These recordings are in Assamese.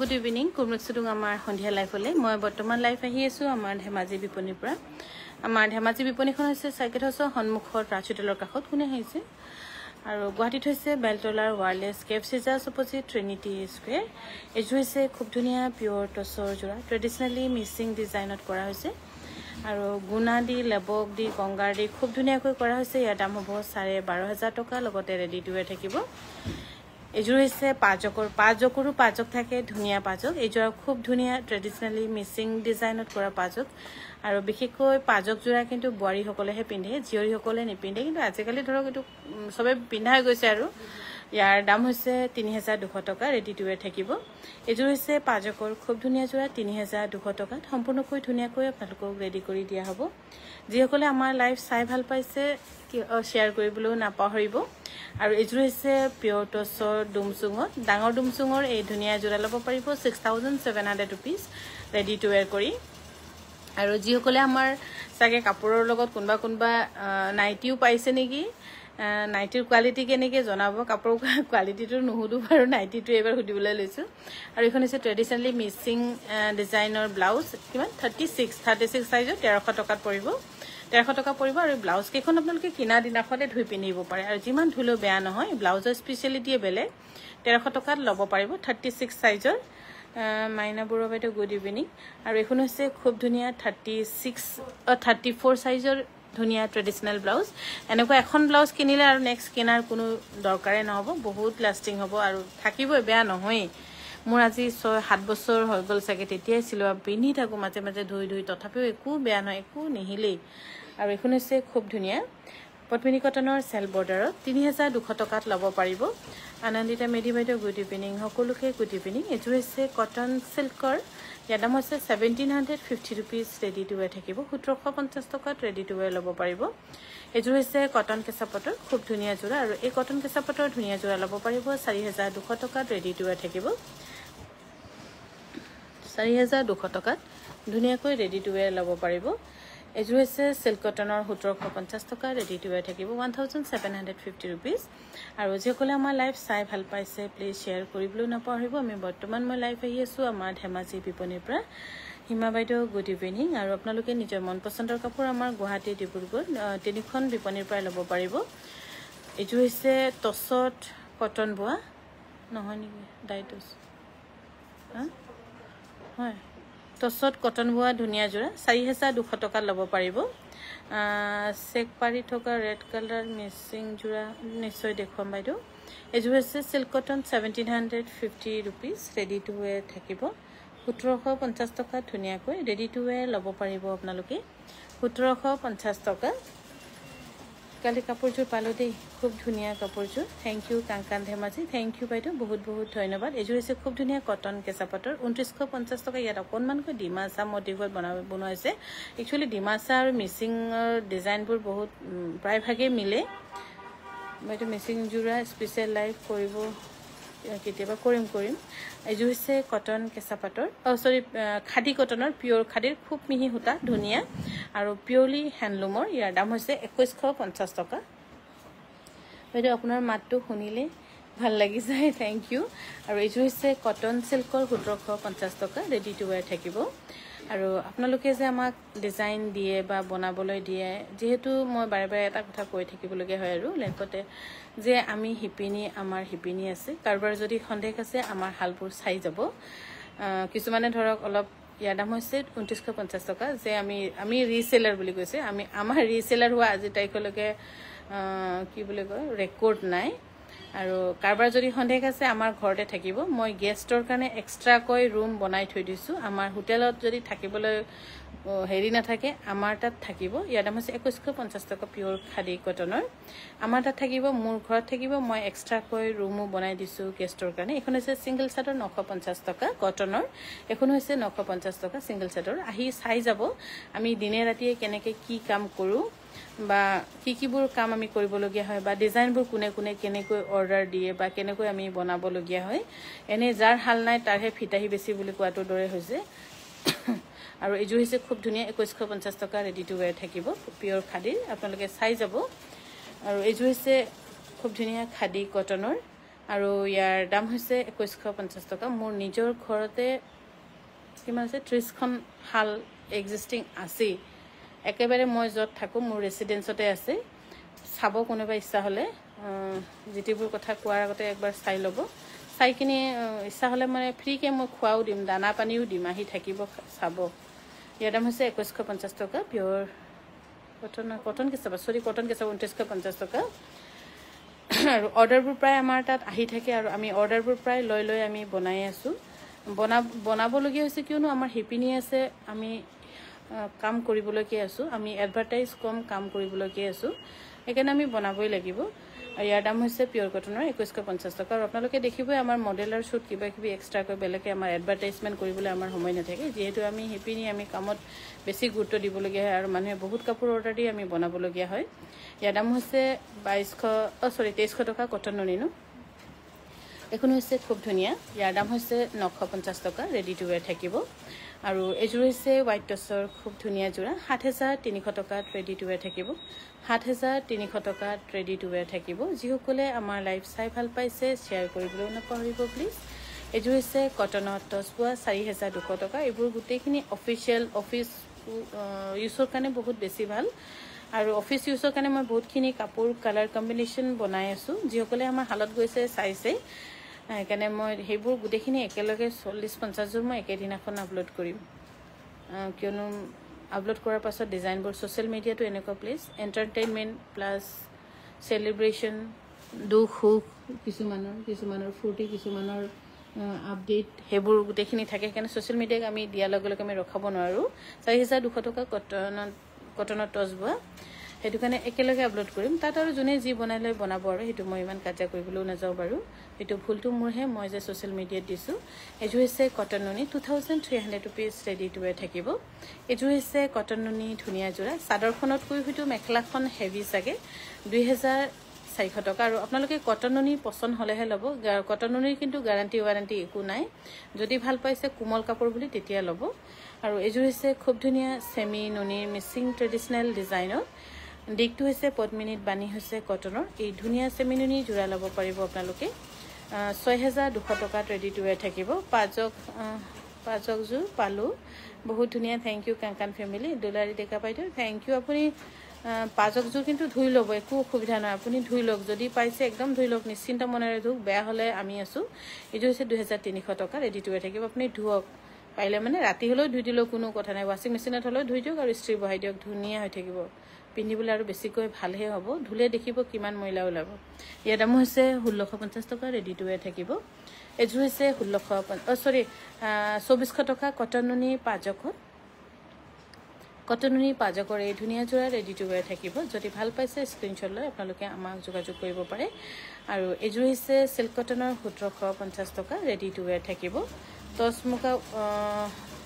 গুড ইভিনিং কুমৃতুং আমাৰ সন্ধিয়া লাইফলৈ মই বৰ্তমান লাইফ আহি আছোঁ আমাৰ ধেমাজি বিপণিৰ পৰা আমাৰ ধেমাজি বিপণিখন হৈছে চাইকেট হাউচৰ সন্মুখত ৰাজহোটেলৰ কাষত কোনে আহিছে আৰু গুৱাহাটীত হৈছে বেলতলাৰ Wireless Cafe Scissors opposite Trinity Square এইযোৰ হৈছে খুব ধুনীয়া পিয়ৰ টচৰ যোৰা ট্ৰেডিশ্যনেলি মিচিং ডিজাইনত কৰা হৈছে আৰু গুণা দি লেবক দি কংগাৰ দি খুব ধুনীয়াকৈ কৰা হৈছে ইয়াৰ দাম হ'ব চাৰে বাৰ হাজাৰ টকা লগতে ৰেডি টু থাকিব এইযোৰ হৈছে পাজকৰ পাজকৰো পাজক থাকে ধুনীয়া পাজক এইযোৰ খুব ধুনীয়া ট্ৰেডিচনেলি মিচিং ডিজাইনত কৰা পাজক আৰু বিশেষকৈ পাঁচজকযোৰা কিন্তু বোৱাৰীসকলেহে পিন্ধে জীয়ৰীসকলে নিপিন্ধে কিন্তু আজিকালি ধৰক এইটো চবেই পিন্ধা হৈ গৈছে আৰু ইয়াৰ দাম হৈছে তিনি হেজাৰ দুশ টকা ৰেডি টু ৱেৰ থাকিব এইযোৰ হৈছে পাজকৰ খুব ধুনীয়া যোৰা তিনি হেজাৰ দুশ টকাত সম্পূৰ্ণকৈ ধুনীয়াকৈ আপোনালোকক ৰেডি কৰি দিয়া হ'ব যিসকলে আমাৰ লাইফ চাই ভাল পাইছে শ্বেয়াৰ কৰিবলৈও নাপাহৰিব আৰু এইযোৰ হৈছে পিয়ৰ টচৰ ডুমচুঙত ডাঙৰ ডুমচুঙৰ এই ধুনীয়া এযোৰা ল'ব পাৰিব six thousand seven hundred rupees ready to wear কৰি আৰু যিসকলে আমাৰ চাগে কাপোৰৰ লগত কোনোবা কোনোবা নাইটিও পাইছে নেকি নাইটিৰ কোৱালিটি কেনেকৈ জনাব কাপোৰ কোৱালিটিটো নুসুধো বাৰু নাইটিটো এইবাৰ সুধিবলৈ লৈছোঁ আৰু এইখন হৈছে ট্ৰেডিশ্যনেলি মিচিং ডিজাইনৰ ব্লাউজ কিমান থাৰ্টি ছিক্স থাৰ্টি ছিক্স চাইজত তেৰশ টকাত পৰিব ডেৰশ টকা পৰিব আৰু ব্লাউজ কেইখন আপোনালোকে কিনা দিনাখনে ধুই পিন্ধিব পাৰে আৰু যিমান ধুলেও বেয়া নহয় ব্লাউজৰ স্পেচিয়েলিটিয়ে বেলেগ তেৰশ টকাত ল'ব পাৰিব থাৰ্টি ছিক্স চাইজৰ মাইনা বৰুৱা বাইদেউ গুড ইভিনিং আৰু এইখন হৈছে খুব ধুনীয়া থাৰ্টি ছিক্স থাৰ্টি ফ'ৰ ছাইজৰ ধুনীয়া ট্ৰেডিশ্যনেল ব্লাউজ এনেকুৱা এখন ব্লাউজ কিনিলে আৰু নেক্সট কিনাৰ কোনো দৰকাৰে নহ'ব বহুত লাষ্টিং হ'ব আৰু থাকিবই বেয়া নহয়েই মোৰ আজি ছয় সাত বছৰ হৈ গ'ল চাগে তেতিয়াই চিলোৱা পিন্ধি থাকোঁ মাজে মাজে ধুই ধুই তথাপিও একো বেয়া নহয় একো নিহিলেই আৰু এইখন হৈছে খুব ধুনীয়া পদ্মিনী কটনৰ চেল বৰ্ডাৰত তিনি হেজাৰ দুশ টকাত ল'ব পাৰিব আনন্দিতা মেধি বাইদেউ গুড ইভিনিং সকলোকে গুড ইভিনিং এইযোৰ হৈছে কটন চিল্কৰ ইয়াৰ দাম হৈছে seventeen hundred fifty rupees ready to wear থাকিব সোতৰশ পঞ্চাছ টকাত ৰেডি টু ৱেৰ ল'ব পাৰিব এইযোৰ হৈছে কটন কেঁচাপাতৰ খুব ধুনীয়া যোৰা আৰু এই কটন কেঁচাপাতৰ ধুনীয়া যোৰা ল'ব পাৰিব চাৰি হেজাৰ দুশ টকাত ৰেডি টু ৱেৰ থাকিব চাৰি হেজাৰ দুশ টকাত ধুনীয়াকৈ ৰেডি টু ৱেৰ ল'ব পাৰিব এইযোৰ হৈছে চিল্ক কটনৰ সোতৰশ পঞ্চাছ টকা ৰেডি টু ৱেৰ থাকিব one thousand seven hundred fifty rupees আৰু যিসকলে আমাৰ লাইভ চাই ভাল পাইছে প্লিজ শ্বেয়াৰ কৰিবলৈও নাপাহৰিব আমি বৰ্তমান মই লাইভ আহি আছোঁ আমাৰ ধেমাজি বিপণীৰ পৰা হিমা বাইদেউ গুড ইভিনিং আৰু আপোনালোকে নিজৰ মন পচন্দৰ কাপোৰ আমাৰ গুৱাহাটী ডিব্ৰুগড় তিনিখন বিপণীৰ পৰাই ল'ব পাৰিব এইযোৰ হৈছে টচত কটন বোৱা নহয় নেকি ডাইটচ হয় টচত কটন বোৱা ধুনীয়া যোৰা চাৰি হেজাৰ দুশ টকাত ল'ব পাৰিব চেক পাৰি থকা ৰেড কালাৰ মিচিং যোৰা নিশ্চয় দেখুৱাম বাইদেউ এইযোৰ হৈছে silk cotton seventeen hundred fifty rupees ready to wear থাকিব সোতৰশ পঞ্চাছ টকা ধুনীয়াকৈ ৰেডি টু ৱে ল'ব পাৰিব আপোনালোকে সোতৰশ পঞ্চাছ টকা শীতকালি কাপোৰযোৰ পালোঁ দেই খুব ধুনীয়া কাপোৰযোৰ thank you Kangkan Dhemaji thank you বাইদেউ বহুত বহুত ধন্যবাদ এইযোৰ হৈছে খুব ধুনীয়া কটন কেঁচা পাটৰ ঊনত্ৰিছশ টকা ইয়াত অকণমানকৈ ডিমাচা মটিভত বনা বনোৱাইছে একচুৱেলি ডিমাচা আৰু মিচিঙৰ ডিজাইনবোৰ বহুত প্ৰায়ভাগেই মিলে মই এইটো মিচিং যোৰা স্পেচিয়েল লাইফ কৰিব কেতিয়াবা কৰিম কৰিম এইযোৰ হৈছে কটন কেঁচা পাটৰ চৰি খাদী কটনৰ পিয়ৰ খাদীৰ খুব মিহি সূতা ধুনীয়া আৰু পিয়ৰলি হেণ্ডলুমৰ ইয়াৰ দাম হৈছে একৈছশ পঞ্চাছ টকা বাইদেউ আপোনাৰ মাতটো শুনিলে ভাল লাগি যায় থেংক ইউ আৰু এইযোৰ হৈছে কটন চিল্কৰ সোতৰশ পঞ্চাছ টকা ৰেডি টু ৱেৰ থাকিব আৰু আপোনালোকে যে আমাক ডিজাইন দিয়ে বা বনাবলৈ দিয়ে যিহেতু মই বাৰে বাৰে এটা কথা কৈ থাকিবলগীয়া হয় আৰু লেপতে যে আমি শিপিনী আমাৰ শিপিনী আছে কাৰোবাৰ যদি সন্দেহ আছে আমাৰ শালবোৰ চাই যাব কিছুমানে ধৰক অলপ ইয়াৰ দাম হৈছে ঊনত্ৰিছশ পঞ্চাছ টকা যে আমি আমি ৰিচেলাৰ বুলি কৈছে আমি আমাৰ ৰিচেলাৰ হোৱা আজিৰ তাৰিখলৈকে কি বুলি কয় ৰেকৰ্ড নাই আৰু কাৰোবাৰ যদি সন্দেহ আছে আমাৰ ঘৰতে থাকিব মই গেষ্টৰ কাৰণে এক্সট্ৰাকৈ ৰুম বনাই থৈ দিছোঁ আমাৰ হোটেলত যদি থাকিবলৈ হেৰি নাথাকে আমাৰ তাত থাকিব ইয়াৰ দাম হৈছে একৈছশ পঞ্চাছ টকা পিয়ৰ খাদী কটনৰ আমাৰ তাত থাকিব মোৰ ঘৰত থাকিব মই এক্সট্ৰাকৈ ৰুমো বনাই দিছোঁ গেষ্টৰ কাৰণে এইখন হৈছে ছিংগল চাদৰ নশ পঞ্চাছ টকা কটনৰ এইখন হৈছে নশ পঞ্চাছ টকা ছিংগল চাদৰ আহি চাই যাব আমি দিনে ৰাতিয়ে কেনেকৈ কি কাম কৰোঁ বা কি কিবোৰ কাম আমি কৰিবলগীয়া হয় বা ডিজাইনবোৰ কোনে কোনে কেনেকৈ অৰ্ডাৰ দিয়ে বা কেনেকৈ আমি বনাবলগীয়া হয় এনেই যাৰ শাল নাই তাৰহে ফিটাহি বেছি বুলি কোৱাটোৰ দৰে হৈছে আৰু এইযোৰ হৈছে খুব ধুনীয়া একৈছশ পঞ্চাছ টকা ৰেডি টু ৱেৰ থাকিব পিয়ৰ খাদীৰ আপোনালোকে চাই যাব আৰু এইযোৰ হৈছে খুব ধুনীয়া খাদী কটনৰ আৰু ইয়াৰ দাম হৈছে একৈছশ পঞ্চাছ টকা মোৰ নিজৰ ঘৰতে কিমান আছে ত্ৰিছখন শাল এক্সিষ্টিং আছেই একেবাৰে মই য'ত থাকোঁ মোৰ ৰেচিডেঞ্চতে আছে চাব কোনোবা ইচ্ছা হ'লে যিটিবোৰ কথা কোৱাৰ আগতে একবাৰ চাই ল'ব চাই কিনি ইচ্ছা হ'লে মানে ফ্ৰীকৈ মই খোৱাও দিম দানা পানীও দিম আহি থাকিব চাব ইয়াৰ দাম হৈছে একৈছশ পঞ্চাছ টকা পিয়ৰ কটন কটন কেঁচাবা চৰি কটন কেঁচাব ঊনত্ৰিছশ পঞ্চাছ টকা আৰু অৰ্ডাৰবোৰ প্ৰায় আমাৰ তাত আহি থাকে আৰু আমি অৰ্ডাৰবোৰ প্ৰায় লৈ লৈ আমি বনাই আছোঁ বনা বনাবলগীয়া হৈছে কিয়নো আমাৰ শিপিনী আছে আমি কাম কৰিবলৈকে আছোঁ আমি এডভাৰটাইজ কম কাম কৰিবলৈকে আছোঁ সেইকাৰণে আমি বনাবই লাগিব ইয়াৰ দাম হৈছে পিয়ৰ কটনৰ একৈছশ পঞ্চাছ টকা আৰু আপোনালোকে দেখিবই আমাৰ মডেলৰ শ্বুট কিবা কিবি এক্সট্ৰাকৈ বেলেগে আমাৰ এডভাৰটাইজমেণ্ট কৰিবলৈ আমাৰ সময় নাথাকে যিহেতু আমি শিপিনী আমি কামত বেছি গুৰুত্ব দিবলগীয়া হয় আৰু মানুহে বহুত কাপোৰ অৰ্ডাৰ দি আমি বনাবলগীয়া হয় ইয়াৰ দাম হৈছে বাইছশ অ' চৰি তেইছশ টকা কটনৰ নিনো এখন হৈছে খুব ধুনীয়া ইয়াৰ দাম হৈছে নশ পঞ্চাছ টকা ৰেডি টু ৱেৰ থাকিব আৰু এইযোৰ হৈছে হোৱাইট টচৰ খুব ধুনীয়া যোৰা সাত হেজাৰ তিনিশ টকাত ৰেডি টু ৱেৰ থাকিব সাত হেজাৰ তিনিশ টকাত ৰেডি টু ৱেৰ থাকিব যিসকলে আমাৰ লাইফ চাই ভাল পাইছে শ্বেয়াৰ কৰিবলৈও নাপাহৰিব প্লিজ এইযোৰ হৈছে কটনৰ টচ পোৱা চাৰি হেজাৰ দুশ টকা এইবোৰ গোটেইখিনি অফিচিয়েল অফিচ ইউজৰ কাৰণে বহুত বেছি ভাল আৰু অফিচ ইউজৰ কাৰণে মই বহুতখিনি কাপোৰ কালাৰ কম্বিনেশ্যন বনাই আছোঁ যিসকলে আমাৰ শালত গৈছে চাইছে সেইকাৰণে মই সেইবোৰ গোটেইখিনি একেলগে চল্লিছ পঞ্চাছযোৰ মই একেদিনাখন আপলোড কৰিম কিয়নো আপলোড কৰাৰ পাছত ডিজাইনবোৰ ছ'চিয়েল মিডিয়াটো এনেকুৱা প্লেচ এণ্টাৰটেইনমেণ্ট প্লাছ চেলিব্ৰেশ্যন দুখ সুখ কিছুমানৰ কিছুমানৰ ফূৰ্তি কিছুমানৰ আপডেট সেইবোৰ গোটেইখিনি থাকে সেইকাৰণে ছ'চিয়েল মিডিয়াক আমি দিয়াৰ লগে লগে আমি ৰখাব নোৱাৰোঁ চাৰি হাজাৰ দুশ টকা কটনত কটনত টচ বোৱা সেইটো কাৰণে একেলগে আপলোড কৰিম তাত আৰু যোনে যি বনাই লৈ বনাব আৰু সেইটো মই ইমান কাজিয়া কৰিবলৈও নাযাওঁ বাৰু সেইটো ভুলটো মোৰহে মই যে ছ'চিয়েল মিডিয়াত দিছোঁ এইযোৰ হৈছে কটন নুনি two thousand three hundred rupees ready to wear থাকিব এইযোৰ হৈছে কটন নুনি ধুনীয়া যোৰা চাদৰখনতকৈ হয়তো মেখেলাখন হেভি চাগে দুই হেজাৰ চাৰিশ টকা আৰু আপোনালোকে কটন নুনি পচন্দ হ'লেহে ল'ব কটন নুনিৰ কিন্তু গেৰাণ্টি ৱাৰেণ্টি একো নাই যদি ভাল পাইছে কোমল কাপোৰ বুলি তেতিয়া ল'ব আৰু এইযোৰ হৈছে খুব ধুনীয়া চেমি নুনিৰ মিচিং ট্ৰেডিশ্যনেল ডিজাইনৰ দিগটো হৈছে পদ্মিনীত বাণী হৈছে কটনৰ এই ধুনীয়া চেমিনুনি যোৰা ল'ব পাৰিব আপোনালোকে ছয় হেজাৰ দুশ টকাত ৰেডি টু ৱেৰ থাকিব পাঁচক পাঁচকযোৰ পালোঁ বহুত ধুনীয়া থেংক ইউ কাংকান ফেমিলি দুলাৰী ডেকা বাইদেউ থেংক ইউ আপুনি পাঁচকযোৰ কিন্তু ধুই ল'ব একো অসুবিধা নহয় আপুনি ধুই লওক যদি পাইছে একদম ধুই লওক নিশ্চিন্ত মনেৰে ধুক বেয়া হ'লে আমি আছোঁ এইটো হৈছে দুহেজাৰ তিনিশ টকা ৰেডি টু ৱেৰ থাকিব আপুনি ধুৱক পাৰিলে মানে ৰাতি হ'লেও ধুই দিলেও কোনো কথা নাই ৱাশ্বিং মেচিনত হ'লেও ধুই দিয়ক আৰু ইষ্ট্ৰি বহাই দিয়ক ধুনীয়া হৈ থাকিব পিন্ধিবলৈ আৰু বেছিকৈ ভালহে হ'ব ধুলে দেখিব কিমান মইলা ওলাব ইয়াৰ দামো হৈছে ষোল্লশ পঞ্চাছ টকা ৰেডি টু ৱেৰ থাকিব এযোৰ হৈছে ষোল্লশ পঞ্চাছ চৰি চৌবিছশ টকা কটনুনী পাজকত কটননি পাজকৰ এই ধুনীয়াযোৰা ৰেডি টু ৱেৰ থাকিব যদি ভাল পাইছে স্ক্ৰীণশ্বট লৈ আপোনালোকে আমাক যোগাযোগ কৰিব পাৰে আৰু এযোৰ হৈছে চিল্ক কটনৰ সোতৰশ পঞ্চাছ টকা ৰেডি টু ৱেৰ থাকিব টচ মুগা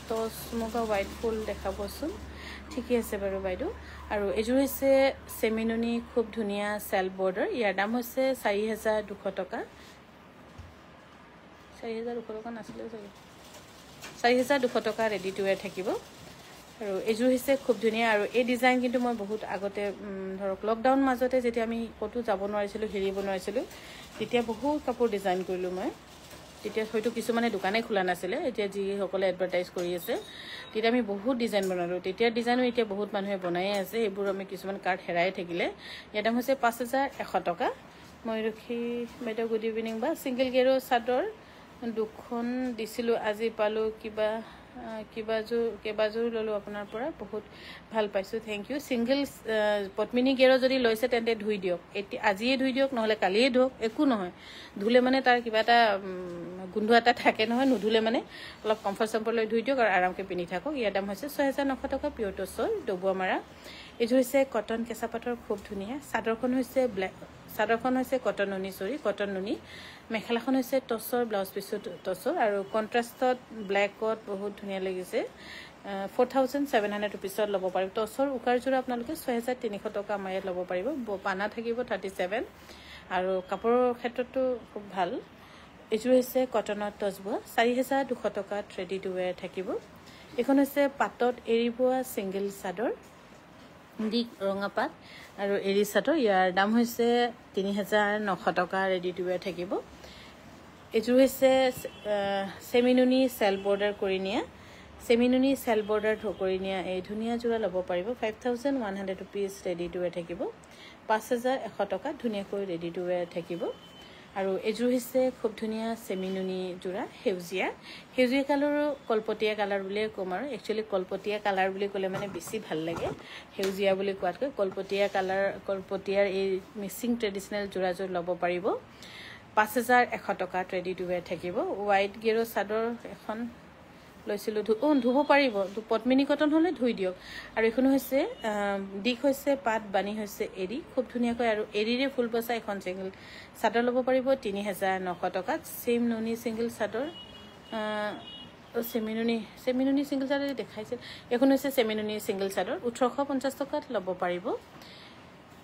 টচ মুগা হোৱাইট ফুল দেখাবচোন ঠিকে আছে বাৰু বাইদেউ আৰু এইযোৰ হৈছে চেমিনুনি খুব ধুনীয়া চেল বৰ্ডাৰ ইয়াৰ দাম হৈছে চাৰি হেজাৰ দুশ টকা চাৰি হেজাৰ দুশ টকা নাছিলেও চাগে চাৰি হেজাৰ দুশ টকা ৰেডি টু ৱেৰ থাকিব আৰু এইযোৰ হৈছে খুব ধুনীয়া আৰু এই ডিজাইন কিন্তু মই বহুত আগতে ধৰক লকডাউন মাজতে যেতিয়া আমি ক'তো যাব নোৱাৰিছিলোঁ হেৰিব নোৱাৰিছিলোঁ তেতিয়া বহুত কাপোৰ ডিজাইন কৰিলোঁ মই তেতিয়া হয়তো কিছুমানে দোকানেই খোলা নাছিলে এতিয়া যিসকলে এডভাৰটাইজ কৰি আছে তেতিয়া আমি বহুত ডিজাইন বনালোঁ তেতিয়াৰ ডিজাইনো এতিয়া বহুত মানুহে বনাই আছে এইবোৰ আমি কিছুমান কাৰ্ড হেৰাই থাকিলে ইয়াৰ দাম হৈছে পাঁচ হাজাৰ এশ টকা মই ৰখি বাইদেউ গুড ইভিনিং বা ছিংগল গেৰ' চাদৰ দুখন দিছিলোঁ আজি পালোঁ কিবা কিবাযোৰ কেইবাযোৰো ল'লোঁ আপোনাৰ পৰা বহুত ভাল পাইছোঁ থেংক ইউ ছিংগল পদ্মিনী গেৰ যদি লৈছে তেন্তে ধুই দিয়ক এতিয়া আজিয়ে ধুই দিয়ক নহ'লে কালিয়ে ধুক একো নহয় ধুলে মানে তাৰ কিবা এটা গোন্ধ এটা থাকে নহয় নুধুলে মানে অলপ কমফৰ্ট চম্ফৰ্ট লৈ ধুই দিয়ক আৰু আৰামকে পিন্ধি থাকক ইয়াৰ দাম হৈছে ছহেজাৰ নশ টকা পিয়'ৰ টচ ডবুৱা মাৰা এইযোৰ হৈছে কটন কেঁচা পাটৰ খুব ধুনীয়া চাদৰখন হৈছে ব্লেক চাদৰখন হৈছে কটন নুনি চৰি কটন নুনি মেখেলাখন হৈছে টচৰ ব্লাউজ পিছত টচৰ আৰু কণ্ট্ৰাষ্টত ব্লেকত বহুত ধুনীয়া লাগিছে ফ'ৰ থাউজেণ্ড ছেভেন হাণ্ড্ৰেড ৰুপিছত ল'ব পাৰিব টচৰ উকাৰযোৰ আপোনালোকে ছহেজাৰ তিনিশ টকা আমাৰ ইয়াত ল'ব পাৰিব পানা থাকিব থাৰ্টি ছেভেন আৰু কাপোৰৰ ক্ষেত্ৰতো খুব ভাল এইযোৰ হৈছে কটনত টচ বোৱা চাৰি হেজাৰ দুশ টকা ৰেডি টু ৱেৰ থাকিব এইখন হৈছে পাতত এৰি বোৱা চিংগল চাদৰ দিক ৰঙাপাত আৰু এৰিচাটো ইয়াৰ দাম হৈছে তিনি হেজাৰ নশ টকা ৰেডি টু ৱেৰ থাকিব এইযোৰ হৈছে চেমিনুনি চেল বৰ্ডাৰ কৰি নিয়া চেমিনুনি চেল বৰ্ডাৰ কৰি নিয়া এই ধুনীয়া যোৰা ল'ব পাৰিব five thousand one hundred rupees ready to wear থাকিব পাঁচ হেজাৰ এশ টকা ধুনীয়াকৈ ৰেডি টু ৱেৰ থাকিব আৰু এযোৰ হৈছে খুব ধুনীয়া চেমিনুনি যোৰা সেউজীয়া সেউজীয়া কালাৰো কলপতীয়া কালাৰ বুলিয়ে ক'ম আৰু একচুৱেলি কলপতীয়া কালাৰ বুলি ক'লে মানে বেছি ভাল লাগে সেউজীয়া বুলি কোৱাতকৈ কলপতীয়া কালাৰ কলপতীয়াৰ এই মিচিং ট্ৰেডিশ্যনেল যোৰাযোৰ ল'ব পাৰিব পাঁচ হেজাৰ এশ টকা ট্ৰেডি টু ৱেৰ থাকিব হোৱাইট গেৰ' চাদৰ এখন লৈছিলোঁ ধু অঁ ধুব পাৰিব পদ্মিনী কটন হ'লে ধুই দিয়ক আৰু এইখন হৈছে দিশ হৈছে পাত বাণী হৈছে এৰী খুব ধুনীয়াকৈ আৰু এৰীৰে ফুল বচা এখন চিংগল চাদৰ ল'ব পাৰিব তিনি হেজাৰ নশ টকাত চেম নুনি চিংগল চাদৰ চেমিনুনি চেমিনুনি চিংগল চাদৰ দেখাইছিল এইখন হৈছে চেমিনুনি চিংগল চাদৰ ওঠৰশ পঞ্চাছ টকাত ল'ব পাৰিব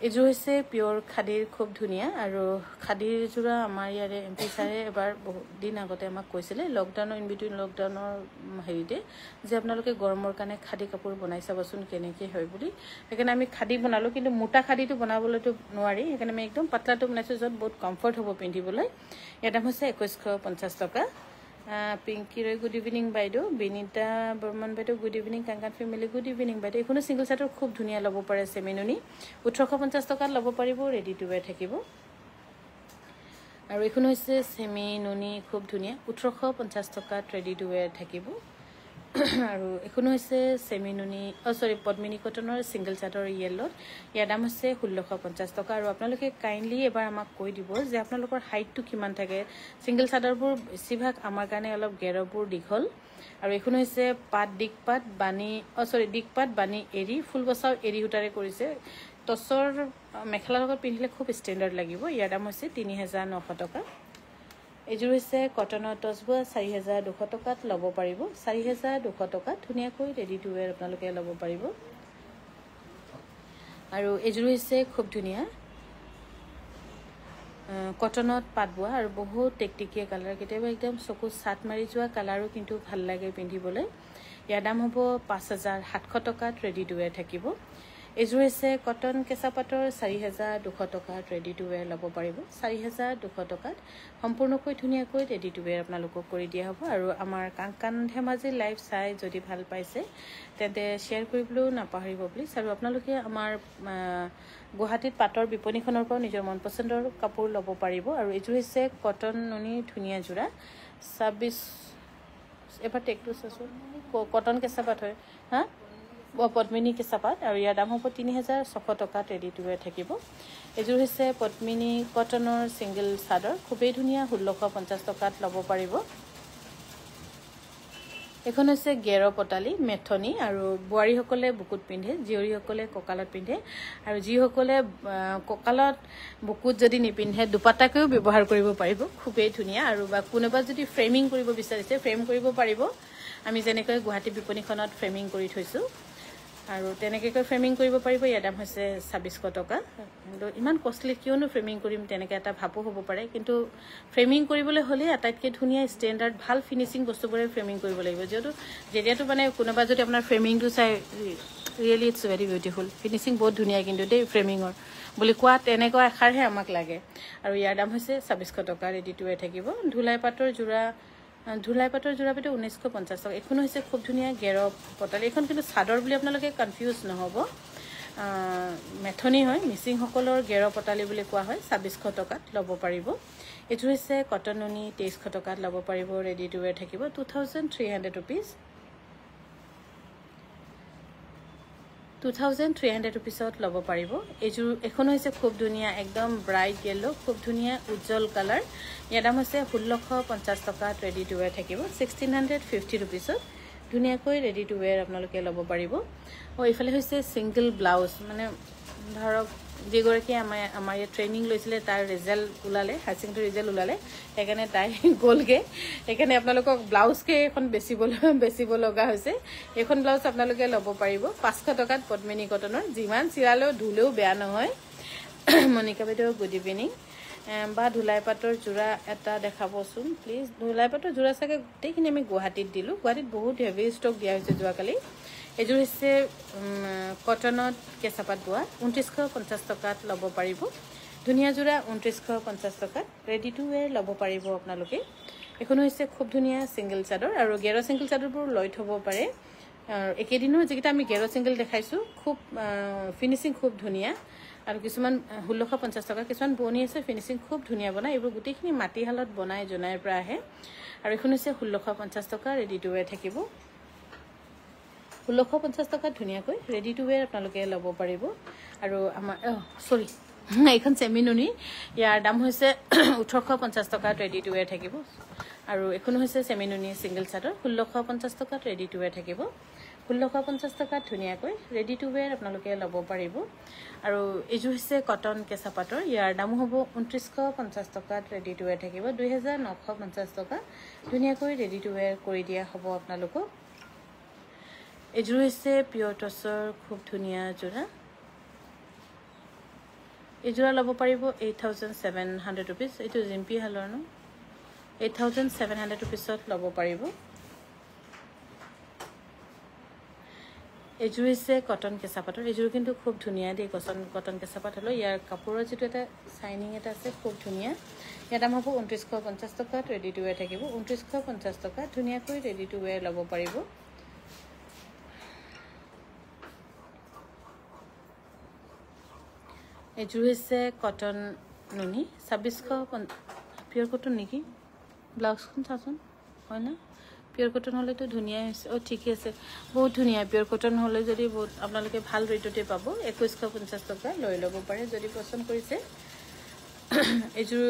এইযোৰ হৈছে পিয়ৰ খাদীৰ খুব ধুনীয়া আৰু খাদীৰ যোৰা আমাৰ ইয়াৰে এম পি ছাৰে এবাৰ বহুত দিন আগতে আমাক কৈছিলে লকডাউনৰ ইন বিটুইন লকডাউনৰ হেৰিতে যে আপোনালোকে গৰমৰ কাৰণে খাদী কাপোৰ বনাই চাবচোন কেনেকৈ হয় বুলি সেইকাৰণে আমি খাদী বনালোঁ কিন্তু মোটা খাদীটো বনাবলৈতো নোৱাৰি সেইকাৰণে আমি একদম পাতলাটো বনাইছোঁ য'ত বহুত কমফৰ্ট হ'ব পিন্ধিবলৈ ইয়াৰ দাম হৈছে একৈছশ পঞ্চাছ টকা পিংকি ৰয় গুড ইভিনিং বাইদেউ বিনীতা বৰ্মন বাইদেউ good evening Kangkan family good evening বাইদেউ এইখনো ছিংগল চাইটত খুব ধুনীয়া ল'ব পাৰে চেমিনুনি ওঠৰশ পঞ্চাছ টকাত ল'ব পাৰিব ৰেডি টু ৱেৰ থাকিব আৰু এইখন হৈছে চেমিনুনি খুব ধুনীয়া ওঠৰশ পঞ্চাছ টকাত ৰেডি টু ৱেৰ থাকিব আৰু এইখনো হৈছে চেমিনুনি অ' চৰি পদ্মিনী কটনৰ ছিংগল চাৰ্টৰ য়েল'ত ইয়াৰ দাম হৈছে ষোল্লশ পঞ্চাছ টকা আৰু আপোনালোকে কাইণ্ডলি এবাৰ আমাক কৈ দিব যে আপোনালোকৰ হাইটটো কিমান থাকে ছিংগল চাৰ্টাৰবোৰ বেছিভাগ আমাৰ কাৰণে অলপ গেৰবোৰ দীঘল আৰু এইখনো হৈছে পাত দিগপাত বাণী অ' চৰি দিগপাত বাণী এৰি ফুল বচাও এৰি সূতাৰে কৰিছে টচৰ মেখেলাৰ লগত পিন্ধিলে খুব ষ্টেণ্ডাৰ্ড লাগিব ইয়াৰ দাম হৈছে তিনি হেজাৰ নশ টকা এইযোৰ হৈছে কটনৰ টচবোৰ চাৰি হেজাৰ দুশ টকাত ল'ব পাৰিব চাৰি হেজাৰ দুশ টকাত ধুনীয়াকৈ ৰেডি টু ৱেৰ আপোনালোকে ল'ব পাৰিব আৰু এইযোৰ হৈছে খুব ধুনীয়া কটনত পাত বোৱা আৰু বহুত টেকটেকীয়া কালাৰ কেতিয়াবা একদম চকু চাট মাৰি যোৱা কালাৰো কিন্তু ভাল লাগে পিন্ধিবলৈ ইয়াৰ দাম হ'ব পাঁচ হাজাৰ সাতশ টকাত ৰেডি টু ৱেৰ থাকিব এইযোৰ হৈছে কটন কেঁচা পাটৰ চাৰি হেজাৰ দুশ টকাত ৰেডি টু ৱেৰ ল'ব পাৰিব চাৰি হেজাৰ দুশ টকাত সম্পূৰ্ণকৈ ধুনীয়াকৈ ৰেডি টু ৱেৰ আপোনালোকক কৰি দিয়া হ'ব আৰু আমাৰ কাংকান ধেমাজি লাইভ চাই যদি ভাল পাইছে তেন্তে শ্বেয়াৰ কৰিবলৈও নাপাহৰিব প্লিজ আৰু আপোনালোকে আমাৰ গুৱাহাটীত পাটৰ বিপণীখনৰ পৰাও নিজৰ মন পচন্দৰ কাপোৰ ল'ব পাৰিব আৰু এইযোৰ হৈছে কটন ননীৰ ধুনীয়া যোৰা ছাব্বিছ এবাৰ টেকটো চাচোন কটন কেঁচা পাট হয় হা পদ্মিনী কেঁচাপাত আৰু ইয়াৰ দাম হ'ব তিনি হেজাৰ ছশ টকাত ৰেডিটো ৱেৰ থাকিব এইযোৰ হৈছে পদ্মিনী কটনৰ ছিংগল চাদৰ খুবেই ধুনীয়া ষোল্লশ পঞ্চাছ টকাত ল'ব পাৰিব এইখন হৈছে গেৰ পতালী মেথনি আৰু বোৱাৰীসকলে বুকুত পিন্ধে জীয়ৰীসকলে কঁকালত পিন্ধে আৰু যিসকলে কঁকালত বুকুত যদি নিপিন্ধে দুপাতাকৈও ব্যৱহাৰ কৰিব পাৰিব খুবেই ধুনীয়া আৰু বা কোনোবা যদি ফ্ৰেমিং কৰিব বিচাৰিছে ফ্ৰেম কৰিব পাৰিব আমি যেনেকৈ গুৱাহাটী বিপণীখনত ফ্ৰেমিং কৰি থৈছোঁ আৰু তেনেকৈ ফ্ৰেমিং কৰিব পাৰিব ইয়াৰ দাম হৈছে ছাব্বিছশ টকা কিন্তু ইমান কষ্টলি কিয়নো ফ্ৰেমিং কৰিম তেনেকৈ এটা ভাপো হ'ব পাৰে কিন্তু ফ্ৰেমিং কৰিবলৈ হ'লে আটাইতকৈ ধুনীয়া ষ্টেণ্ডাৰ্ড ভাল ফিনিচিং বস্তুবোৰে ফ্ৰেমিং কৰিব লাগিব যিহেতু যেতিয়াতো মানে কোনোবা যদি আপোনাৰ ফ্ৰেমিংটো চাই really it's very beautiful finishing বহুত ধুনীয়া কিন্তু দেই ফ্ৰেমিঙৰ বুলি কোৱা তেনেকুৱা এষাৰহে আমাক লাগে আৰু ইয়াৰ দাম হৈছে ছাব্বিছশ টকা ৰেডি টু ৱেৰ থাকিব ধূলাই পাতৰ যোৰা ঢোলাই পাটৰ যোৰা বাইদেউ ঊনৈছশ পঞ্চাছ টকা এইখনো হৈছে খুব ধুনীয়া গেৰ পটালি এইখন কিন্তু চাদৰ বুলি আপোনালোকে কনফিউজ নহ'ব মেথনি হয় মিচিংসকলৰ গেৰ পটালি বুলি কোৱা হয় ছাব্বিছশ টকাত ল'ব পাৰিব এইটো হৈছে কটন নুনি তেইছশ টকাত ল'ব পাৰিব ৰেডি টু ৱেৰ থাকিব two thousand three hundred rupees 2300 rupees লব পাৰিব এইযোৰ এখন হৈছে খুব ধুনীয়া একদম ব্ৰাইট য়েল্ল' খুব ধুনীয়া উজ্জ্বল কালাৰ ইয়াৰ দাম হৈছে ষোল্লশ পঞ্চাছ টকা ৰেডি টু ৱেৰ থাকিব ছিক্সটিন হাণ্ড্ৰেড ফিফটি ধুনিয়া ধুনীয়াকৈ ৰেডি টু ৱেৰ আপোনালোকে লব পাৰিব ও এফালে হৈছে ছিংগল ব্লাউজ মানে ধৰক যিগৰাকীয়ে আমাৰ আমাৰ ইয়াত ট্ৰেইনিং লৈছিলে তাৰ ৰিজাল্ট ওলালে হায়াৰ ছেকেণ্ডেৰী ৰিজাল্ট ওলালে সেইকাৰণে তাই গ'লগৈ সেইকাৰণে আপোনালোকক ব্লাউজকে এখন বেচিবলৈ বেচিব লগা হৈছে এইখন ব্লাউজ আপোনালোকে ল'ব পাৰিব পাঁচশ টকাত পদ্মিনী কটনৰ যিমান চিৰালেও ধুলেও বেয়া নহয় মণিকা বাইদেউ গুড ইভিনিং বা ঢোলাই পাটৰ যোৰা এটা দেখাবচোন প্লিজ ঢোলাই পাটৰ যোৰা চাগে গোটেইখিনি আমি গুৱাহাটীত দিলোঁ গুৱাহাটীত বহুত হেভি ষ্টক দিয়া হৈছে যোৱাকালি এইযোৰ হৈছে কটনত কেঁচাপাত বোৱা ঊনত্ৰিছশ পঞ্চাছ টকাত ল'ব পাৰিব ধুনীয়া যোৰা ঊনত্ৰিছশ পঞ্চাছ টকাত ৰেডি টু ৱেৰ ল'ব পাৰিব আপোনালোকে এইখনো হৈছে খুব ধুনীয়া ছিংগল চাদৰ আৰু গেৰ' ছিংগল চাদৰবোৰ লৈ থ'ব পাৰে একেদিনো যিকেইটা আমি গেৰ' ছিংগল দেখাইছোঁ খুব ফিনিচিং খুব ধুনীয়া আৰু কিছুমান ষোল্লশ পঞ্চাছ টকা কিছুমান বনি আছে ফিনিচিং খুব ধুনীয়া বনায় এইবোৰ গোটেইখিনি মাটিশালত বনাই জোনাইৰ পৰা আহে আৰু এইখন হৈছে ষোল্লশ পঞ্চাছ টকা ৰেডি টু ৱেৰ থাকিব ষোল্লশ পঞ্চাছ টকাত ধুনীয়াকৈ ৰেডি টু ৱেৰ আপোনালোকে ল'ব পাৰিব আৰু আমাৰ চৰি এইখন চেমিনুনি ইয়াৰ দাম হৈছে ওঠৰশ পঞ্চাছ টকাত ৰেডি টু ৱেৰ থাকিব আৰু এইখনো হৈছে চেমিনুনি ছিংগল চাদৰ ষোল্লশ পঞ্চাছ টকাত ৰেডি টু ৱেৰ থাকিব ষোল্লশ পঞ্চাছ টকাত ধুনীয়াকৈ ৰেডি টু ৱেৰ আপোনালোকে ল'ব পাৰিব আৰু এইযোৰ হৈছে কটন কেঁচা পাটৰ ইয়াৰ দামো হ'ব ঊনত্ৰিছশ পঞ্চাছ টকাত ৰেডি টু ৱেৰ থাকিব দুহেজাৰ নশ পঞ্চাছ টকা ধুনীয়াকৈ ৰেডি টু ৱেৰ কৰি দিয়া হ'ব আপোনালোকক এইযোৰ হৈছে পিয়'ৰ টচৰ খুব ধুনীয়া যোৰা এইযোৰা ল'ব পাৰিব eight thousand seven hundred rupees এইটো জিম্পি হালৰ ন এইট থাউজেণ্ড ছেভেন হাণ্ড্ৰেড ৰুপিছত ল'ব পাৰিব এইযোৰ হৈছে কটন কেঁচাপাতৰ এইযোৰ কিন্তু খুব ধুনীয়া দেই কচন কটন কেঁচাপাত হ'লেও ইয়াৰ কাপোৰৰ যিটো এটা চাইনিং এটা আছে খুব ধুনীয়া ইয়াৰ দাম হ'ব ঊনত্ৰিছশ পঞ্চাছ টকাত ৰেডি টু ৱেৰ থাকিব ঊনত্ৰিছশ পঞ্চাছ টকা ধুনীয়াকৈ ৰেডি টু ৱেৰ ল'ব পাৰিব এইযোৰ হৈছে কটন নুনি ছাব্বিছশ পিয়ৰ কটন নেকি ব্লাউজখন চাচোন হয় না পিয়ৰ কটন হ'লেতো ধুনীয়াই হৈছে অঁ ঠিকে আছে বহুত ধুনীয়া পিয়ৰ কটন হ'লে যদি বহুত আপোনালোকে ভাল ৰেটতে পাব একৈছশ পঞ্চাছ টকা লৈ ল'ব পাৰে যদি পচন্দ কৰিছে এইযোৰ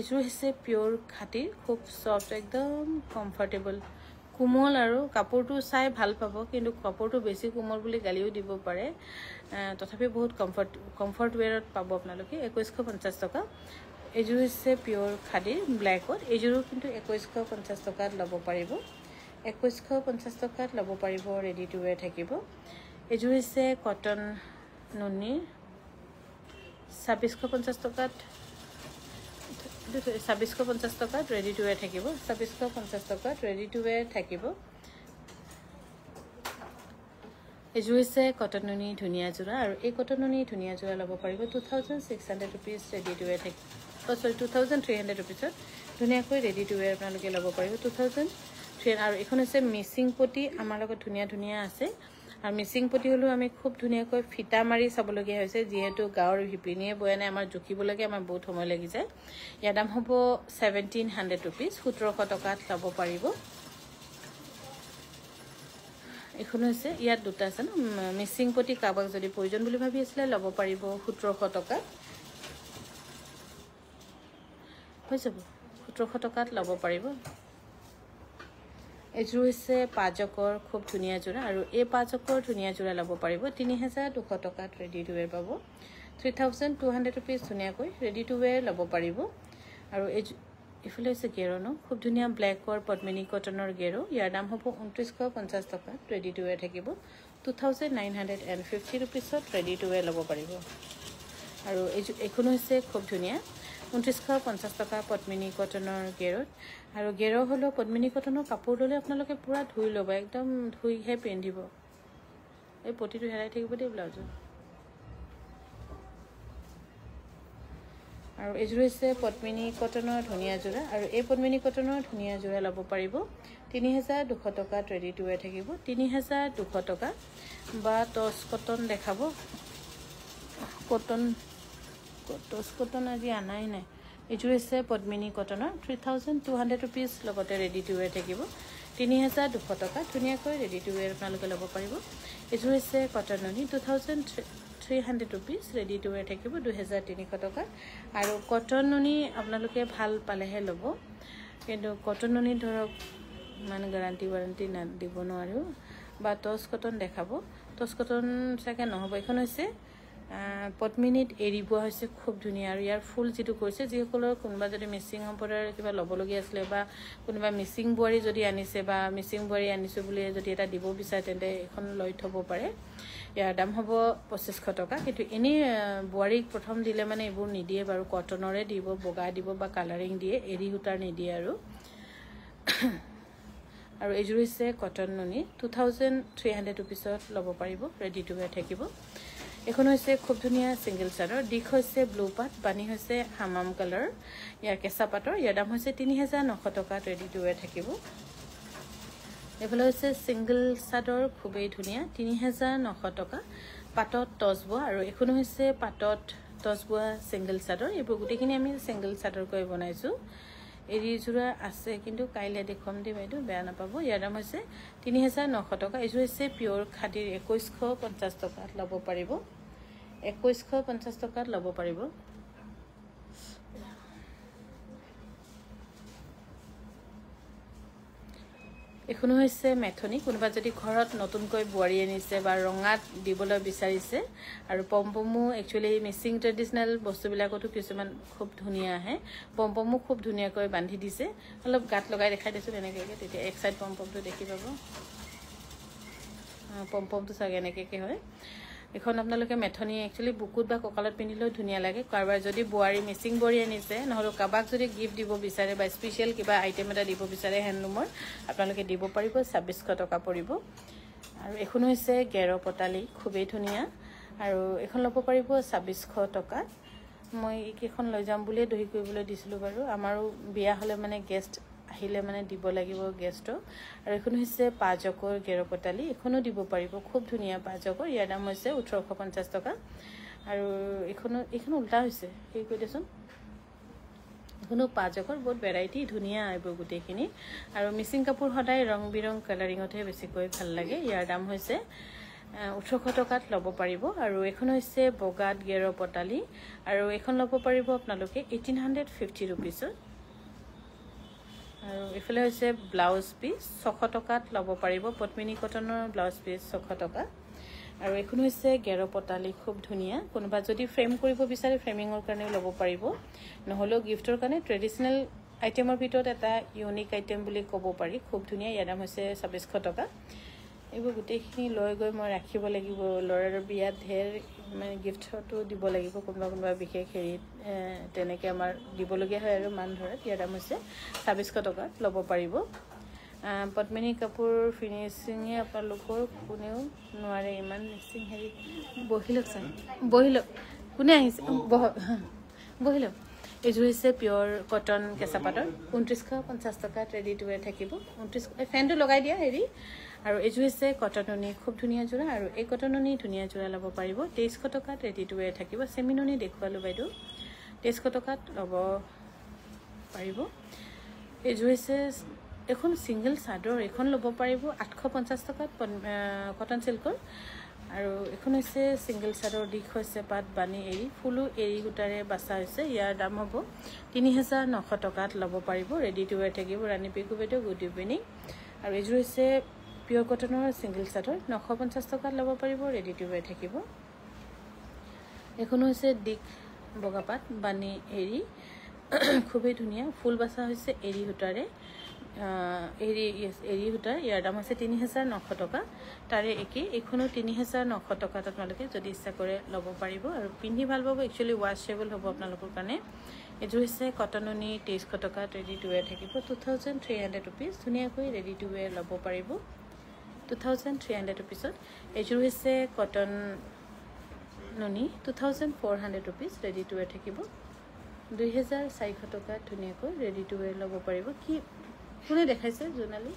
এইযোৰ হৈছে পিয়ৰ খাতিৰ খুব চফ্ট একদম কমফৰ্টেবল কোমল আৰু কাপোৰটো চাই ভাল পাব কিন্তু কাপোৰটো বেছি কোমল বুলি গালিও দিব পাৰে তথাপি বহুত কমফৰ্ট কমফৰ্ট ৱেৰত পাব আপোনালোকে একৈছশ পঞ্চাছ টকা এইযোৰ হৈছে পিয়ৰ খাদীৰ ব্লেকত এইযোৰো কিন্তু একৈছশ পঞ্চাছ টকাত ল'ব পাৰিব একৈছশ পঞ্চাছ টকাত ল'ব পাৰিব ৰেডি টু ৱেৰ থাকিব এইযোৰ হৈছে কটন নুনিৰ ছাব্বিছশ পঞ্চাছ টকাত ছাব্বিছশ পঞ্চাছ টকাত ৰেডি টু ৱেৰ থাকিব ছাব্বিছশ পঞ্চাছ টকাত ৰেডি টু ৱেৰ থাকিব এইযোৰ হৈছে কটন নুনি ধুনীয়া যোৰা আৰু এই কটন নুনি ধুনীয়া যোৰা ল'ব পাৰিব two thousand six hundred rupees ready to wear থাকিব চৰি টু থাউজেণ্ড থ্ৰী হাণ্ড্ৰেড ৰুপিজত ধুনীয়াকৈ ৰেডি টু ৱেৰ আপোনালোকে ল'ব পাৰিব টু থাউজেণ্ড থ্ৰেড আৰু এইখন হৈছে মিচিং পটি আমাৰ লগত ধুনীয়া ধুনীয়া আছে আৰু মিচিং পটি হ'লেও আমি খুব ধুনীয়াকৈ ফিটা মাৰি চাবলগীয়া হৈছে যিহেতু গাঁৱৰ শিপিনীয়ে বয় নাই আমাৰ জুখিবলৈকে আমাৰ বহুত সময় লাগি যায় ইয়াৰ দাম হ'ব ছেভেণ্টিন হাণ্ড্ৰেড ৰুপিজ সোতৰশ টকাত ল'ব পাৰিব এইখন হৈছে ইয়াত দুটা আছে ন মিচিং পটি কাৰোবাক যদি প্ৰয়োজন বুলি ভাবি আছিলে ল'ব পাৰিব সোতৰশ টকাত হৈ যাব সোতৰশ টকাত ল'ব পাৰিব এইযোৰ হৈছে পাঁচকৰ খুব ধুনীয়া যোৰা আৰু এই পাঁচকৰ ধুনীয়া যোৰা ল'ব পাৰিব তিনি হেজাৰ দুশ টকাত ৰেডি টু ৱেৰ পাব three thousand two hundred rupees ধুনীয়াকৈ ৰেডি টু ৱেৰ ল'ব পাৰিব আৰু এই এইফালে হৈছে গেৰ' ন খুব ধুনীয়া ব্লেকৰ পদ্মিনী কটনৰ গেৰ' ইয়াৰ দাম হ'ব ঊনত্ৰিছশ পঞ্চাছ টকাত ৰেডি টু ৱেৰ থাকিব two thousand nine hundred and fifty ৰুপিজত ৰেডি টু ৱেৰ ল'ব পাৰিব আৰু এইযোৰ এইখনো হৈছে খুব ধুনীয়া ঊনত্ৰিছশ পঞ্চাছ টকা পদ্মিনী কটনৰ গেৰত আৰু গেৰ হ'লেও পদ্মিনী কটনৰ কাপোৰ ল'লে আপোনালোকে পূৰা ধুই ল'ব একদম ধুইহে পিন্ধিব এই প্ৰতিটো হেৰাই থাকিব দেই ব্লাউজত আৰু এইযোৰ হৈছে পদ্মিনী কটনৰ ধুনীয়া যোৰা আৰু এই পদ্মিনী কটনৰ ধুনীয়া যোৰা ল'ব পাৰিব তিনি হেজাৰ দুশ টকা ট্ৰেডি টু ৱেৰ থাকিব তিনি হেজাৰ দুশ টকা বা টচ কটন দেখাব কটন টচ কটন আজি আনাই নাই এইযোৰ হৈছে পদ্মিনী কটনৰ three thousand two hundred rupees লগতে ৰেডি টু ৱেৰ থাকিব তিনি হেজাৰ দুশ টকা ধুনীয়াকৈ ৰেডি টু ৱেৰ আপোনালোকে ল'ব পাৰিব এইযোৰ হৈছে কটন কটনৰী two thousand three three hundred rupees ready to wear থাকিব দুহেজাৰ তিনিশ টকা আৰু কটন নুনি আপোনালোকে ভাল পালেহে ল'ব কিন্তু কটন কটনৰী ধৰক ইমান গেৰাণ্টি ৱাৰেণ্টি দিব নোৱাৰোঁ বা টচ কটন দেখাব টচ কটন চাগে নহ'ব এইখন হৈছে পদ্মিনীত এৰি বোৱা হৈছে খুব ধুনীয়া আৰু ইয়াৰ ফুল যিটো কৰিছে যিসকলৰ কোনোবা যদি মিচিং সম্প্ৰদায়ৰ কিবা ল'বলগীয়া আছিলে বা কোনোবা মিচিং বোৱাৰী যদি আনিছে বা মিচিং বোৱাৰী আনিছোঁ বুলি যদি এটা দিব বিচাৰে তেন্তে এইখন লৈ থ'ব পাৰে ইয়াৰ দাম হ'ব পঁচিছশ টকা কিন্তু এনেই বোৱাৰীক প্ৰথম দিলে মানে এইবোৰ নিদিয়ে বাৰু কটনৰে দিব বগা দিব বা কালাৰিং দিয়ে এৰি সূতাৰ নিদিয়ে আৰু আৰু এইযোৰ হৈছে কটন নুনি টু থাউজেণ্ড থ্ৰী হাণ্ড্ৰেড ৰুপিছত ল'ব পাৰিব ৰেডি টু ৱেৰ থাকিব এখন হৈছে খুব ধুনীয়া চিংগল চাদৰ দিশ হৈছে ব্লু পাট পানী হৈছে হামাম কালাৰ ইয়াৰ কেঁচা পাটৰ ইয়াৰ দাম হৈছে তিনি হেজাৰ নশ টকা ৰেডি টু ৱেৰ থাকিব এইফালে হৈছে চিংগল চাদৰ খুবেই ধুনীয়া তিনি হেজাৰ নশ টকা পাতত টচ বোৱা আৰু এইখনো হৈছে পাটত টচ বোৱা চিংগল চাদৰ এইবোৰ গোটেইখিনি আমি চিংগল চাদৰকৈ বনাইছোঁ এৰীযোৰা আছে কিন্তু কাইলৈ দেখুৱাম দেই বাইদেউ বেয়া নাপাব ইয়াৰ দাম হৈছে তিনি হেজাৰ নশ টকা এইযোৰ হৈছে পিয়'ৰ খাদীৰ একৈছশ পঞ্চাছ টকাত ল'ব পাৰিব একৈছশ পঞ্চাছ টকাত ল'ব পাৰিব এইখনো হৈছে মেথনি কোনোবা যদি ঘৰত নতুনকৈ বোৱাৰী আনিছে বা ৰঙাত দিবলৈ বিচাৰিছে আৰু পম্পমো একচুৱেলি মিচিং ট্ৰেডিশ্যনেল বস্তুবিলাকতো কিছুমান খুব ধুনীয়া আহে পম্পমো খুব ধুনীয়াকৈ বান্ধি দিছে অলপ গাত লগাই দেখাই দিছোঁ তেনেকৈ তেতিয়া এক চাইড পম্পমটো দেখি পাব পম্পমটো চাগে এনেকৈ হয় এখন আপোনালোকে মেথনি একচুৱেলি বুকুত বা কঁকালত পিন্ধিলেও ধুনীয়া লাগে কাৰোবাৰ যদি বোৱাৰী মিচিং বৰী আনিছে নহ'লেও কাৰোবাক যদি গিফ্ট দিব বিচাৰে বা স্পেচিয়েল কিবা আইটেম এটা দিব বিচাৰে হেণ্ডলুমৰ আপোনালোকে দিব পাৰিব ছাব্বিছশ টকা পৰিব আৰু এইখনো হৈছে গেৰ পতালি খুবেই ধুনীয়া আৰু এইখন ল'ব পাৰিব ছাব্বিছশ টকা মই এইকেইখন লৈ যাম বুলিয়ে দহি কৰিবলৈ দিছিলোঁ বাৰু আমাৰো বিয়া হ'লে মানে গেষ্ট আহিলে মানে দিব লাগিব গেছটো আৰু এইখন হৈছে পাজকৰ গেৰপতালি এইখনো দিব পাৰিব খুব ধুনীয়া পাজকৰ ইয়াৰ দাম হৈছে ওঠৰশ পঞ্চাছ টকা আৰু এইখনো এইখন উল্টা হৈছে সেই কৈ দিয়াচোন এইখনো পাজকৰ বহুত ভেৰাইটি ধুনীয়া এইবোৰ গোটেইখিনি আৰু মিচিং কাপোৰ সদায় ৰং বিৰং কালাৰিঙতহে বেছিকৈ ভাল লাগে ইয়াৰ দাম হৈছে ওঠৰশ টকাত ল'ব পাৰিব আৰু এইখন হৈছে বগাত গেৰ পতালি আৰু এইখন ল'ব পাৰিব আপোনালোকে এইটিন হাণ্ড্ৰেড ফিফটি ৰুপিছত আৰু এইফালে হৈছে ব্লাউজ পিচ ছশ টকাত ল'ব পাৰিব পদ্মিনী কটনৰ ব্লাউজ পিচ ছশ টকা আৰু এইখন হৈছে গেৰ গেৰপতালি খুব ধুনীয়া কোনোবা যদি ফ্ৰেম কৰিব বিচাৰে ফ্ৰেমিঙৰ কাৰণেও ল'ব পাৰিব নহ'লেও গিফ্টৰ কাৰণে ট্ৰেডিশ্যনেল আইটেমৰ ভিতৰত এটা ইউনিক আইটেম বুলি ক'ব পাৰি খুব ধুনীয়া ইয়াৰ দাম হৈছে ছাব্বিছশ টকা এইবোৰ গোটেইখিনি লৈ গৈ মই ৰাখিব লাগিব ল'ৰাৰ বিয়াত ধেৰ মানে গিফ্টটো দিব লাগিব কোনোবা কোনোবা বিশেষ হেৰিত তেনেকৈ আমাৰ দিবলগীয়া হয় আৰু মান ধৰাত ইয়াৰ দাম হৈছে ছাব্বিছশ টকাত ল'ব পাৰিব পদ্মিনী কাপোৰ ফিনিচিঙে আপোনালোকৰ কোনেও নোৱাৰে ইমান মিচিং হেৰি বহি লওক চাই বহি লওক কোনে আহিছে বহ বহি লওক এইযোৰ হৈছে পিয়ৰ কটন কেঁচা পাটৰ ঊনত্ৰিছশ পঞ্চাছ টকাত ৰেডি টু ৱেৰ থাকিব ঊনত্ৰিছ ফেনটো লগাই দিয়া হেৰি আৰু এইযোৰ হৈছে কটননী খুব ধুনীয়া যোৰা আৰু এই কটননী ধুনীয়া যোৰা ল'ব পাৰিব তেইছশ টকাত ৰেডি টু ৱেৰ থাকিব চেমিননি দেখুৱালোঁ বাইদেউ তেইছশ টকাত ল'ব পাৰিব এইযোৰ হৈছে এখন ছিংগল চাদৰ এইখন ল'ব পাৰিব আঠশ পঞ্চাছ টকাত কটন চিল্কৰ আৰু এইখন হৈছে ছিংগল চাদৰ দিশ হৈছে পাত বানী এৰি ফুলো এৰি সূতাৰে বাচা হৈছে ইয়াৰ দাম হ'ব তিনি হেজাৰ নশ টকাত ল'ব পাৰিব ৰেডি টু ৱেৰ থাকিব ৰাণী পেকু বাইদেউ গুড ইভিনিং আৰু এইযোৰ হৈছে পিয়ৰ কটনৰ ছিংগল চাদৰ নশ পঞ্চাছ টকাত ল'ব পাৰিব ৰেডি টু ৱেৰ থাকিব এইখনো হৈছে বগা বগাপাত বাণী এৰি খুবেই ধুনীয়া ফুল বাচা হৈছে এৰি সূতাৰে এৰি এৰি সূতাৰ ইয়াৰ দাম হৈছে তিনি হেজাৰ নশ টকা তাৰে একেই এইখনো তিনি হেজাৰ নশ টকাত আপোনালোকে যদি ইচ্ছা কৰে ল'ব পাৰিব আৰু পিন্ধি ভাল পাব একচুৱেলি ৱাশ্বেবল হ'ব আপোনালোকৰ কাৰণে এযোৰ হৈছে কটননি তেইছশ টকাত ৰেডি টু ৱেৰ থাকিব two thousand three hundred rupees ধুনীয়াকৈ ৰেডি টু ৱেৰ ল'ব পাৰিব টু থাউজেণ্ড থ্ৰী হাণ্ড্ৰেড ৰুপিজত এইযোৰ হৈছে কটন ননি two thousand four hundred rupees ready to wear থাকিব দুহেজাৰ চাৰিশ টকাত ধুনীয়াকৈ ৰেডি টু ৱেৰ ল'ব পাৰিব কি কোনে দেখাইছে জোনালী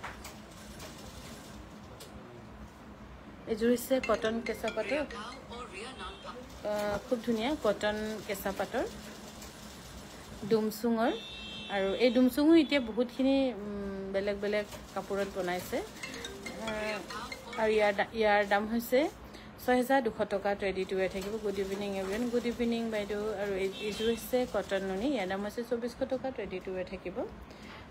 এইযোৰ হৈছে কটন কেঁচা পাটৰ খুব ধুনীয়া কটন কেঁচা পাটৰ ডুমচুঙৰ আৰু এই ডুমচুঙো এতিয়া বহুতখিনি বেলেগ বেলেগ কাপোৰত বনাইছে আৰু ইয়াৰ ইয়াৰ দাম হৈছে ছহেজাৰ দুশ টকা টুৱেণ্টি টু থাকিব গুড ইভিনিং এভিন গুড ইভিনিং বাইদেউ আৰু এইযোৰ হৈছে কটন নুনি ইয়াৰ দাম হৈছে চৌবিছশ টকা টুৱেণ্টি টু ৱেৰ থাকিব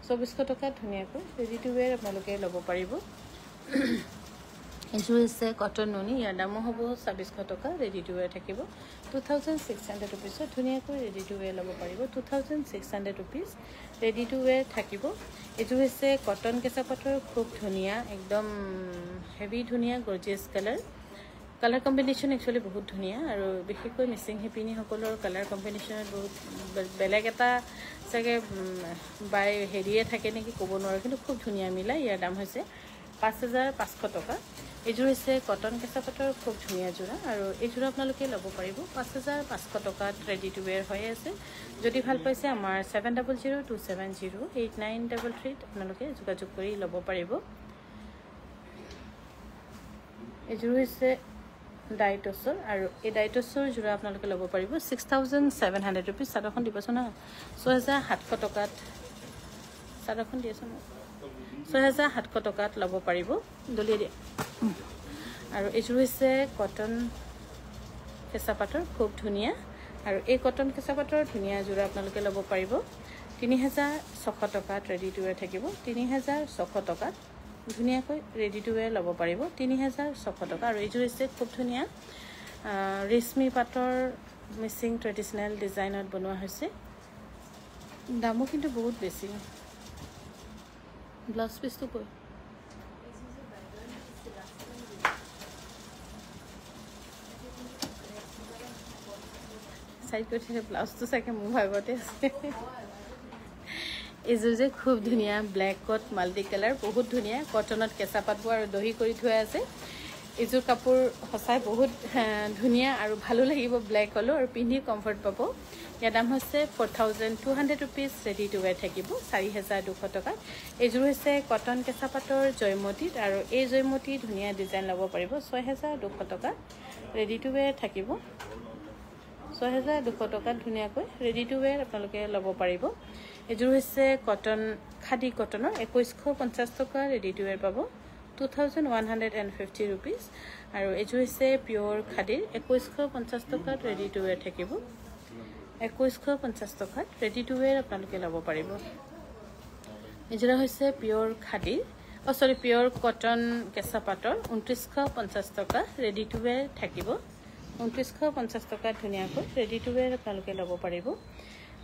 চৌবিছশ টকা ধুনীয়াকৈ টুৱেণ্টি টু ৱেৰ আপোনালোকে ল'ব পাৰিব এইযোৰ হৈছে কটন নুনি ইয়াৰ দামো হ'ব ছাব্বিছশ টকা ৰেডি টু ৱেৰ থাকিব টু থাউজেণ্ড ছিক্স হাণ্ড্ৰেড ৰুপিজত ধুনীয়াকৈ ৰেডি টু ৱেৰ ল'ব পাৰিব two thousand six hundred rupees ready to wear থাকিব এইযোৰ হৈছে কটন কেঁচা পাটৰ খুব ধুনীয়া একদম হেভি ধুনীয়া gorgeous colour colour combination actually বহুত ধুনীয়া আৰু বিশেষকৈ মিচিং শিপিনীসকলৰ কালাৰ কম্বিনেশ্যনত বহুত বেলেগ এটা চাগে বাই হেৰিয়ে থাকে নেকি ক'ব নোৱাৰোঁ কিন্তু খুব ধুনীয়া মিলাই ইয়াৰ দাম হৈছে পাঁচ হেজাৰ পাঁচশ টকা এইযোৰ হৈছে কটন কেঁচা পাটৰ খুব ধুনীয়া যোৰা আৰু এইযোৰ আপোনালোকে ল'ব পাৰিব পাঁচ হাজাৰ পাঁচশ টকাত ৰেডি টু ৱেৰ হৈ আছে যদি ভাল পাইছে আমাৰ seven double zero' two seven zero' eight nine double থ্ৰীত আপোনালোকে যোগাযোগ কৰি ল'ব পাৰিব এইযোৰ হৈছে ডাইটছৰ আৰু এই ডাইটছৰ যোৰা আপোনালোকে ল'ব পাৰিব six thousand seven hundred rupees চাদৰখন দিবচোন ছয় হাজাৰ সাতশ টকাত চাদৰখন দিয়েচোন ছয় টকাত ল'ব পাৰিব দলিয়াই দিয়া আৰু এইযোৰ হৈছে কটন কেঁচা পাতৰ খুব ধুনীয়া আৰু এই কটন কেঁচাপাতৰ ধুনীয়া এযোৰ আপোনালোকে ল'ব পাৰিব তিনি হেজাৰ ছশ টকাত ৰেডি টু ৱেৰ থাকিব তিনি হেজাৰ ছশ টকাত ধুনীয়াকৈ ৰেডি টু ৱেৰ ল'ব পাৰিব তিনি হেজাৰ ছশ টকা আৰু এইযোৰ হৈছে খুব ধুনীয়া ৰেচমি পাতৰ মিচিং ট্ৰেডিশ্যনেল ডিজাইনত বনোৱা হৈছে দামো কিন্তু বহুত বেছি ব্লাউজ পিচটো কৈ চাইড কৰি থাকে ব্লাউজটো চাগে মোৰ ভাগতে আছে এইযোৰ যে খুব ধুনীয়া ব্লেকত মাল্টি কালাৰ বহুত ধুনীয়া কটনত কেঁচা পাতবোৰ আৰু দহি কৰি থোৱা আছে এইযোৰ কাপোৰ সঁচাই বহুত ধুনীয়া আৰু ভালো লাগিব ব্লেক হ'লেও আৰু পিন্ধি কমফৰ্ট পাব ইয়াৰ দাম হৈছে four thousand two hundred rupees ready to wear থাকিব চাৰি হেজাৰ দুশ টকাত এইযোৰ হৈছে কটন কেঁচাপাতৰ জয়মতীত আৰু এই জয়মতী ধুনীয়া ডিজাইন ল'ব পাৰিব ছয় হেজাৰ দুশ টকাত ৰেডি টু ৱেৰ থাকিব ছয় হেজাৰ দুশ টকাত ধুনীয়াকৈ ৰেডি টু ৱেৰ আপোনালোকে ল'ব পাৰিব এইযোৰ হৈছে কটন খাদী কটনৰ একৈছশ পঞ্চাছ টকা ৰেডি টু ৱেৰ পাব টু আৰু এইযোৰ হৈছে পিয়ৰ খাদীৰ একৈছশ পঞ্চাছ টকাত ৰেডি টু ৱেৰ থাকিব একৈছশ পঞ্চাছ টকাত ৰেডি টু ৱেৰ আপোনালোকে ল'ব পাৰিব এইযোৰ হৈছে পিয়ৰ খাদীৰ অ' চৰি পিয়ৰ কটন কেঁচা পাটৰ ঊনত্ৰিছশ পঞ্চাছ টকা ৰেডি টু ৱেৰ থাকিব ঊনত্ৰিছশ পঞ্চাছ টকাত ধুনীয়াকৈ ৰেডি টু ৱেৰ আপোনালোকে ল'ব পাৰিব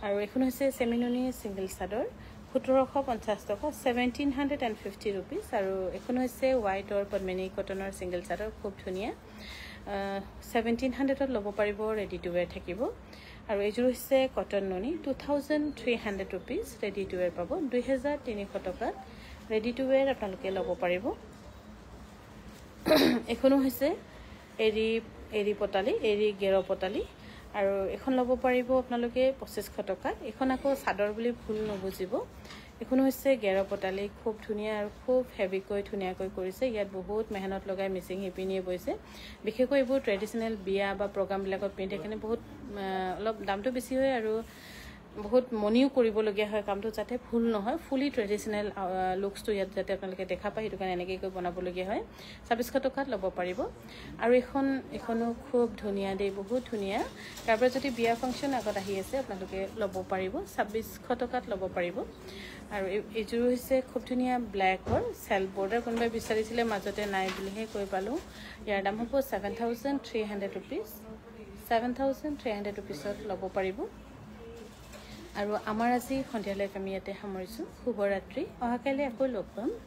আৰু এইখন হৈছে চেমিনুনি ছিংগল চাদৰ সোতৰশ পঞ্চাছ টকা seventeen hundred and fifty rupees আৰু এইখন হৈছে হোৱাইটৰ পদ্মিনী কটনৰ ছিংগল চাদৰ খুব ধুনীয়া ছেভেণ্টিন হাণ্ড্ৰেডত ল'ব পাৰিব ৰেডি টু ৱেৰ থাকিব আৰু এইযোৰ হৈছে কটন ননী two thousand three hundred rupees ready to wear পাব দুহেজাৰ তিনিশ টকাত ৰেডি টু ৱেৰ আপোনালোকে ল'ব পাৰিব এইখনো হৈছে এৰী এৰী পতালি এৰী গেৰ পতালি আৰু এখন ল'ব পাৰিব আপোনালোকে পঁচিছশ টকা এইখন আকৌ চাদৰ বুলি ভুল নুবুজিব এইখনো হৈছে গেৰ গেৰপতালি খুব ধুনীয়া আৰু খুব হেভিকৈ ধুনীয়াকৈ কৰিছে ইয়াত বহুত মেহনত লগাই মিচিং শিপিনীয়ে বৈছে বিশেষকৈ এইবোৰ ট্ৰেডিশ্যনেল বিয়া বা প্ৰগ্ৰামবিলাকত পিন্ধে সেইকাৰণে বহুত অলপ দামটো বেছি হয় আৰু বহুত মনিও কৰিবলগীয়া হয় কামটো যাতে ফুল নহয় ফুলি ট্ৰেডিশ্যনেল লুকছটো ইয়াত যাতে আপোনালোকে দেখা পায় সেইটো কাৰণে এনেকৈ কৰি বনাবলগীয়া হয় ছাব্বিছশ টকাত ল'ব পাৰিব আৰু এইখন এইখনো খুব ধুনীয়া দেই বহুত ধুনীয়া তাৰপৰা যদি বিয়া ফাংচন আগত আহি আছে আপোনালোকে ল'ব পাৰিব ছাব্বিছশ টকাত ল'ব পাৰিব আৰু এইযোৰ হৈছে খুব ধুনীয়া ব্লেকৰ চেল বৰ্ডাৰ কোনোবাই বিচাৰিছিলে মাজতে নাই বুলিহে কৈ পালোঁ ইয়াৰ দাম হ'ব seven thousand three hundred rupees seven thousand three hundred ৰুপিজত ল'ব পাৰিব আৰু আমাৰ আজি সন্ধিয়ালৈকে আমি ইয়াতে সামৰিছোঁ শুভৰাত্ৰি অহাকালি আকৌ লগ পাম